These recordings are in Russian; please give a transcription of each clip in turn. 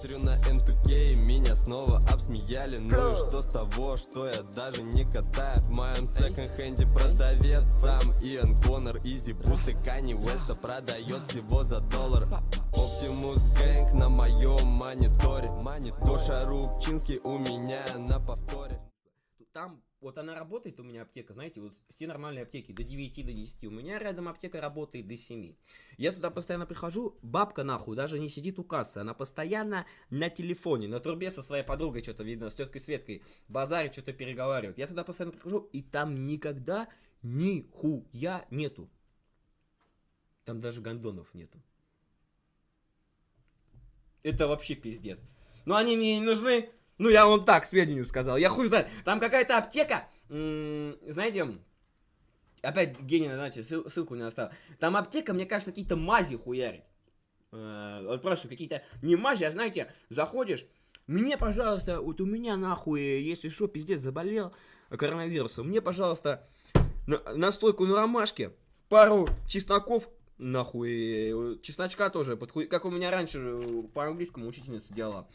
Смотрю на M2K меня снова обсмеяли Ну и что с того, что я даже не катаю В моем секонд-хенде продавец сам Иэн Коннор, Изи Буст и Кани Уэста Продает всего за доллар Оптимус Гэнг на моем мониторе Душа Рубчинский у меня на повторе Там вот она работает у меня аптека, знаете, вот все нормальные аптеки до 9, до 10. У меня рядом аптека работает до 7. Я туда постоянно прихожу, бабка нахуй даже не сидит у кассы, она постоянно на телефоне, на трубе со своей подругой что-то видно, с теткой Светкой, базарит, что-то переговаривает. Я туда постоянно прихожу, и там никогда нихуя нету. Там даже гондонов нету. Это вообще пиздец. Но они мне не нужны, ну, я вам так, сведению сказал. Я хуй знает. Там какая-то аптека, знаете, опять гений, значит, ссылку не оставил. Там аптека, мне кажется, какие-то мази хуярит. Э, вот просто какие-то не мази, а знаете, заходишь, мне, пожалуйста, вот у меня нахуй, если что, пиздец, заболел коронавирусом, мне, пожалуйста, настойку на ромашке, пару чесноков, нахуй, чесночка тоже, как у меня раньше по-английскому учительница делала.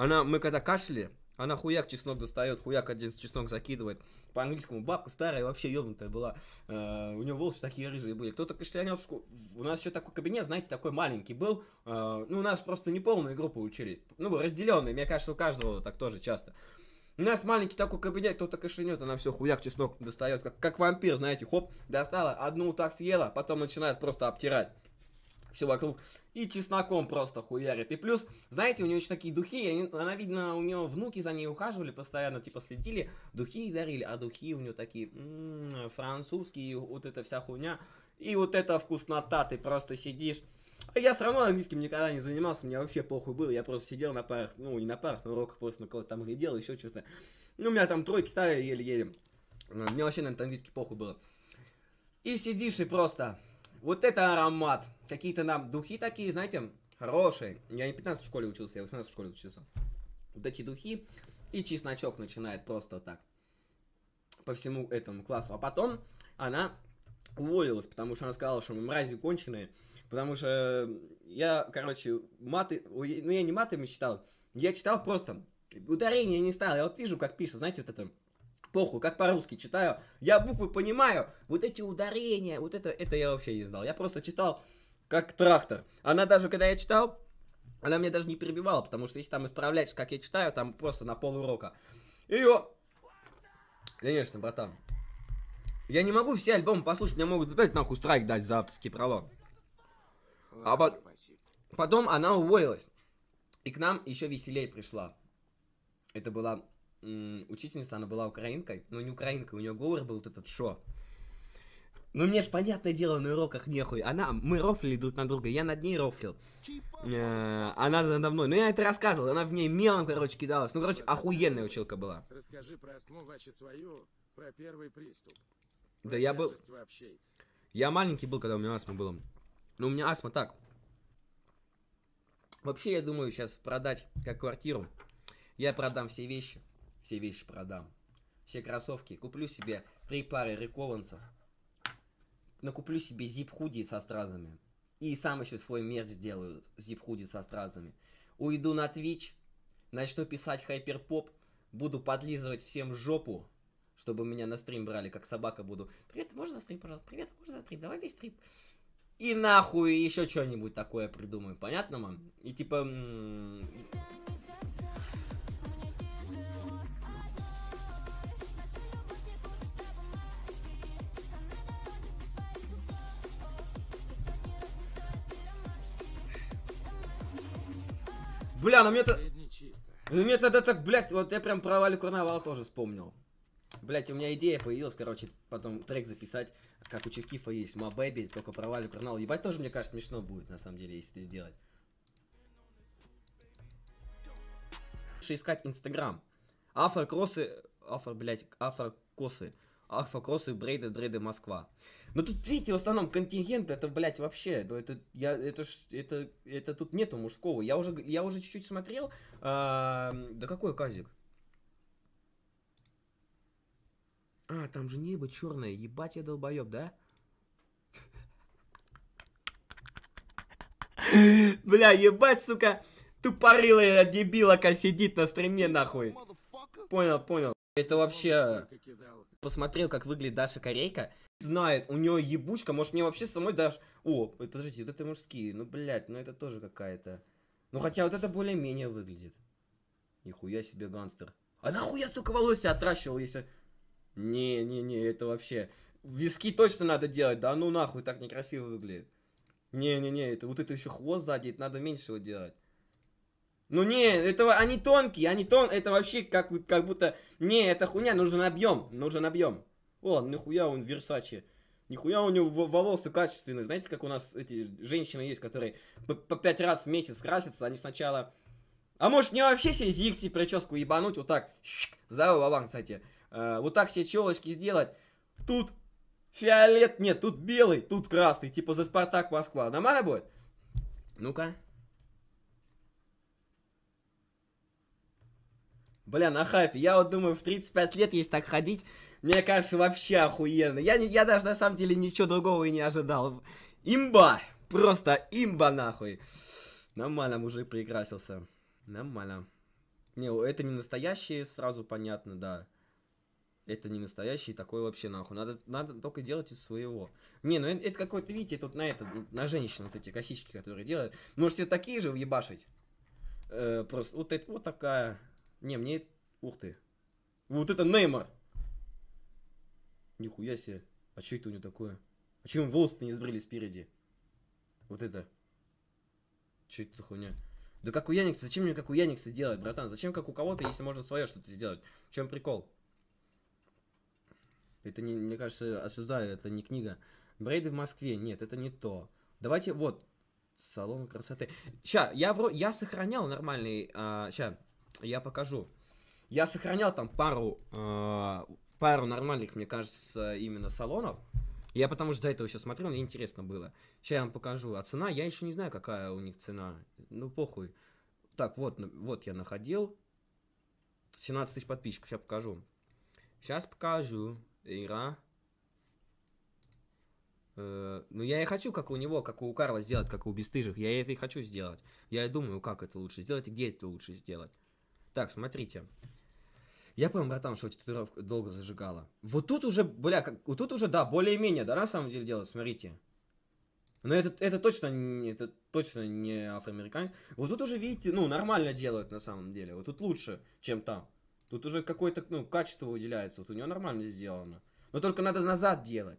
Она, мы когда кашляли, она хуяк чеснок достает, хуяк один чеснок закидывает. По-английскому бабка старая, вообще ебнутая была. Э, у нее волосы такие рыжие были. Кто-то кашлянет У нас еще такой кабинет, знаете, такой маленький был. Э, ну, у нас просто не полные группы учились. Ну, разделенные. Мне кажется, у каждого так тоже часто. У нас маленький такой кабинет, кто-то кашлянет, она все хуяк чеснок достает, как, как вампир, знаете, хоп, достала, одну так съела, потом начинает просто обтирать все вокруг, и чесноком просто хуярит. И плюс, знаете, у нее еще такие духи, они, она, видно, у нее внуки за ней ухаживали постоянно, типа следили, духи дарили, а духи у нее такие м м-м, -м, французские, вот эта вся хуйня. И вот эта вкуснота, ты просто сидишь. А я все равно английским никогда не занимался, мне вообще похуй было, я просто сидел на парах, ну не на парах, на уроках просто на ну, кого-то там глядел, еще что-то. Ну, у меня там тройки ставили еле-еле. Ну, мне вообще на английский похуй было. И сидишь и просто вот это аромат. Какие-то нам духи такие, знаете, хорошие. Я не 15 в школе учился, я 18 в школе учился. Вот эти духи. И чесночок начинает просто так. По всему этому классу. А потом она уволилась, потому что она сказала, что мы мрази конченые. Потому что я, короче, маты... Ну, я не матами читал. Я читал просто. Ударение не стал. Я вот вижу, как пишут, знаете, вот это похуй, как по-русски читаю, я буквы понимаю, вот эти ударения, вот это, это я вообще не знал, я просто читал как трактор. Она даже, когда я читал, она меня даже не перебивала, потому что если там исправлять, как я читаю, там просто на пол урока. Ее... Конечно, братан. Я не могу все альбомы послушать, меня могут опять нахуй страйк дать за авторские права. А по... потом она уволилась. И к нам еще веселее пришла. Это была учительница, она была украинкой, ну не украинкой, у нее говор был вот этот шо. Ну мне ж понятное дело, на уроках нехуй. Она, мы рофлили друг на друга, я над ней рофлил. Э, она надо мной, ну я это рассказывал, она в ней мелом, короче, кидалась. Ну, короче, охуенная училка была. Расскажи про осму свою, про первый приступ. да я был... Вообще. Я маленький был, когда у меня астма была. Ну, у меня астма так. Вообще, я думаю, сейчас продать как квартиру. Я продам все вещи все вещи продам. Все кроссовки. Куплю себе три пары рекованцев. Накуплю себе зип-худи со стразами. И сам еще свой мерч сделаю, зип-худи со стразами. Уйду на Twitch, начну писать хайпер поп, буду подлизывать всем жопу, чтобы меня на стрим брали, как собака буду. Привет, можно на стрим, пожалуйста? Привет, можно на стрим? Давай весь стрим. И нахуй еще что-нибудь такое придумаю. Понятно вам? И типа... Бля, ну мне это, Ну мне тогда так, блядь, вот я прям про Валю Карнавал тоже вспомнил. Блять, у меня идея появилась, короче, потом трек записать, как у Черкифа есть, My Baby, только про Валю Карнавал. Ебать тоже, мне кажется, смешно будет, на самом деле, если это сделать. Лучше искать Инстаграм. Афрокросы... Афро, блядь, афрокосы. Альфа-Кросс и Брейда Дрейда Москва. Но ну, тут, видите, в основном контингент, это, блядь, вообще, ну, это, я, это, это, это тут нету мужского. Я уже, я уже чуть-чуть смотрел, а, да какой казик? А, там же небо черное, ебать я долбоеб, да? Бля, ебать, сука, тупорылая дебилока сидит на стриме, нахуй. Понял, понял. Это вообще... Посмотрел, как выглядит Даша Корейка. Знает, у нее ебучка, может мне вообще самой дашь... О, подождите, вот это мужские. Ну, блядь, ну это тоже какая-то... Ну, хотя вот это более-менее выглядит. Нихуя себе гангстер. А нахуя столько волос отращивал, если... Не-не-не, это вообще... Виски точно надо делать, да ну нахуй, так некрасиво выглядит. Не-не-не, это вот это еще хвост сзади, это надо меньше его делать. Ну не, этого, они тонкие, они тон, это вообще как, как будто... Не, это хуйня, нужен объем, нужен объем. О, нихуя он Версачи. Нихуя у него волосы качественные. Знаете, как у нас эти женщины есть, которые по, по пять раз в месяц красятся, они сначала... А может, мне вообще себе зигти прическу ебануть вот так? здорово, Вован, кстати. Э, вот так все челочки сделать. Тут фиолет, нет, тут белый, тут красный. Типа за Спартак Москва. Нормально будет? Ну-ка. Бля, на хайпе. Я вот думаю, в 35 лет, есть так ходить, мне кажется, вообще охуенно. Я, не, я даже на самом деле ничего другого и не ожидал. Имба! Просто имба нахуй. Нормально мужик прикрасился. Нормально. Не, это не настоящие, сразу понятно, да. Это не настоящий, такой вообще нахуй. Надо, надо только делать из своего. Не, ну это, это какой-то, видите, тут на это, на женщину вот эти косички, которые делают. Можете такие же въебашить. Э, просто вот, это, вот такая не, мне... это, Ух ты. Вот это Неймар! Нихуя себе. А что это у него такое? А чего им волосы не сбрили спереди? Вот это. че это за хуйня? Да как у Яникса, зачем мне как у Яникса делать, братан? Зачем как у кого-то, если можно свое что-то сделать? В чем прикол? Это не, мне кажется, осуждаю, это не книга. Брейды в Москве, нет, это не то. Давайте, вот, салон красоты. Ща, я, вро... я сохранял нормальный, а, ща, я покажу. Я сохранял там пару, э, пару нормальных, мне кажется, именно салонов. Я потому что до этого еще смотрел, мне интересно было. Сейчас я вам покажу. А цена, я еще не знаю, какая у них цена. Ну, похуй. Так, вот, вот я находил. 17 тысяч подписчиков, сейчас покажу. Сейчас покажу. Игра. Э, ну, я и хочу, как у него, как у Карла сделать, как у Бестыжих. Я это и хочу сделать. Я и думаю, как это лучше сделать и где это лучше сделать. Так, смотрите. Я понял, братан, что татуировка долго зажигала. Вот тут уже, бля, как, вот тут уже, да, более-менее, да, на самом деле дело, смотрите. Но это, это точно, это точно не афроамериканец. Вот тут уже, видите, ну, нормально делают на самом деле. Вот тут лучше, чем там. Тут уже какое-то, ну, качество выделяется. Вот у него нормально сделано. Но только надо назад делать.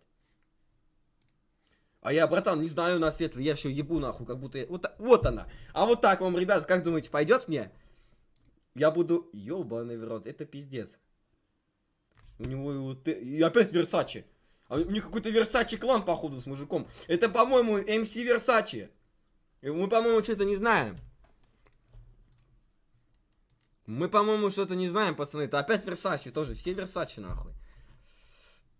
А я, братан, не знаю на свет, я еще ебу нахуй, как будто Вот, вот она. А вот так вам, ребят, как думаете, пойдет мне? Я буду... Ёбаный в рот, это пиздец. У него... И опять Версачи. А у них какой-то Версачи клан, походу, с мужиком. Это, по-моему, МС Версачи. Мы, по-моему, что-то не знаем. Мы, по-моему, что-то не знаем, пацаны. Это опять Версачи тоже. Все Версачи, нахуй.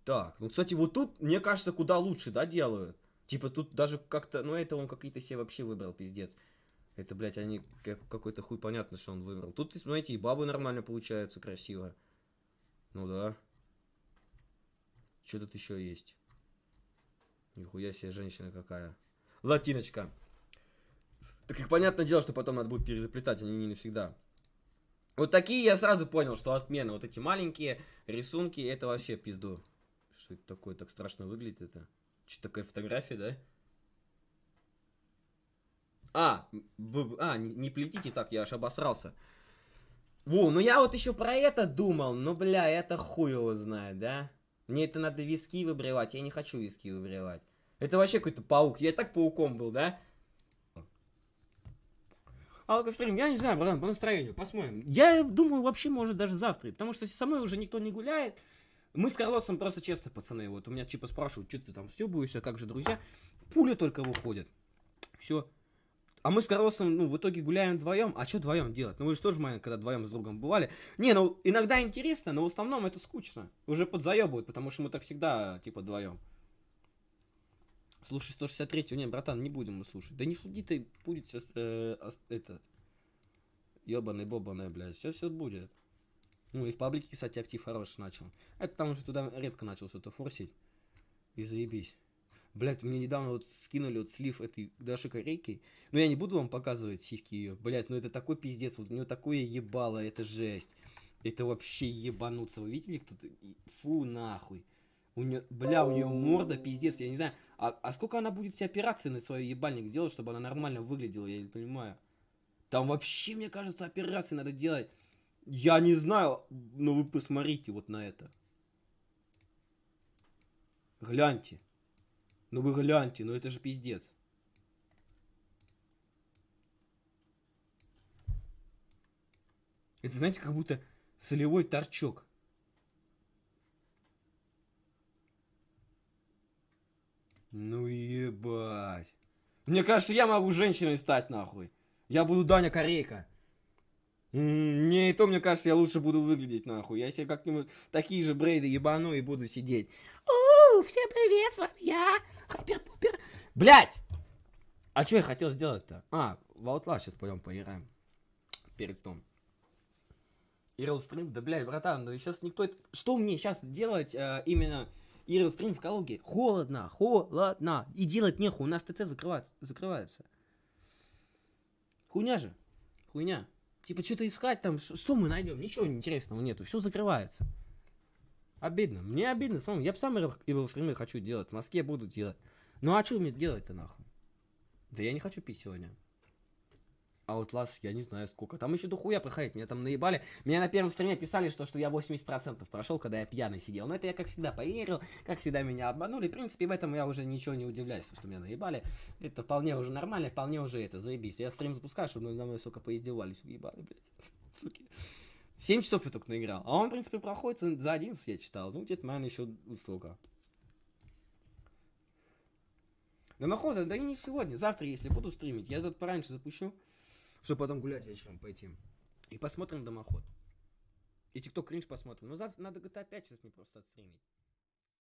Так, ну, кстати, вот тут, мне кажется, куда лучше, да, делают? Типа тут даже как-то... Ну, это он какие-то все вообще выбрал, пиздец. Это, блядь, они как, какой-то хуй понятно, что он выбрал. Тут, смотрите, и бабы нормально получаются, красиво. Ну да. Что тут еще есть? Нихуя себе женщина какая. Латиночка. Так их понятное дело, что потом надо будет перезаплетать, они а не навсегда. Вот такие я сразу понял, что отмена. Вот эти маленькие рисунки, это вообще пизду. Что это такое? Так страшно выглядит это. Что такое фотография, да? А, б, а не, не плетите так, я аж обосрался. Во, ну я вот еще про это думал, но, бля, это хуй его знает, да? Мне это надо виски выбривать, я не хочу виски выбривать. Это вообще какой-то паук, я так пауком был, да? Алкострим, я не знаю, братан, по настроению, посмотрим. Я думаю, вообще, может, даже завтра, потому что со мной уже никто не гуляет. Мы с Карлосом просто честно, пацаны, вот у меня типа спрашивают, что ты там стебуешься, как же друзья. Пули только выходят. Все. А мы с Карлосом, ну, в итоге гуляем вдвоем. А что вдвоем делать? Ну, вы же тоже, мы когда вдвоем с другом бывали. Не, ну, иногда интересно, но в основном это скучно. Уже подзаебывают, потому что мы так всегда, типа, вдвоем. Слушай 163-ю. Не, братан, не будем мы слушать. Да не суди ты, будет сейчас, э, этот... Ёбаный, бобаный, блядь. Все, все будет. Ну, и в паблике, кстати, актив хороший начал. Это потому что туда редко начал что-то форсить. И заебись. Блять, мне недавно вот скинули вот слив этой Даши Корейки. Ну, я не буду вам показывать сиськи ее. блять, ну это такой пиздец. Вот у нее такое ебало, это жесть. Это вообще ебануться. Вы видели кто-то? Фу, нахуй. У нее, бля, у нее морда пиздец, я не знаю. А, а сколько она будет все операции на свой ебальник делать, чтобы она нормально выглядела, я не понимаю. Там вообще, мне кажется, операции надо делать. Я не знаю, но вы посмотрите вот на это. Гляньте. Ну вы гляньте, ну это же пиздец. Это, знаете, как будто солевой торчок. Ну ебать. Мне кажется, я могу женщиной стать, нахуй. Я буду Даня Корейка. Не, и то, мне кажется, я лучше буду выглядеть, нахуй. Я себе как-нибудь такие же брейды ебану и буду сидеть. О, всем привет, с вами я, Хайпер-пупер. Блять! А что я хотел сделать-то? А, в Outlast сейчас пойдем поиграем. Перед сном. Ирл стрим, да блять, братан, ну сейчас никто... это. Что мне сейчас делать э, именно Ирл стрим в Калуге? Холодно, холодно. И делать нехуй, у нас ТТ закрывается. закрывается. Хуйня же, хуйня. Типа что-то искать там, что мы найдем? Ничего интересного нету, все закрывается. Обидно. Мне обидно самому. Я бы сам стримы хочу делать. В Москве буду делать. Ну а что мне делать-то нахуй? Да я не хочу пить сегодня. Outlast, а я не знаю сколько. Там еще дохуя проходить, меня там наебали. Меня на первом стриме писали, что, что я 80% прошел, когда я пьяный сидел. Но это я как всегда поверил, как всегда меня обманули. В принципе, в этом я уже ничего не удивляюсь, что меня наебали. Это вполне уже нормально, вполне уже это, заебись. Я стрим запускаю, чтобы надо мной, сука, поиздевались, уебали, блядь. 7 часов я только наиграл. А он, в принципе, проходит за 11, я читал. Ну, где-то, наверное, еще столько. Да находа, да и не сегодня. Завтра, если буду стримить, я зато пораньше запущу, чтобы потом гулять вечером пойти. И посмотрим домоход. И тикток кринж посмотрим. Но завтра надо GTA 5 сейчас мне просто отстримить.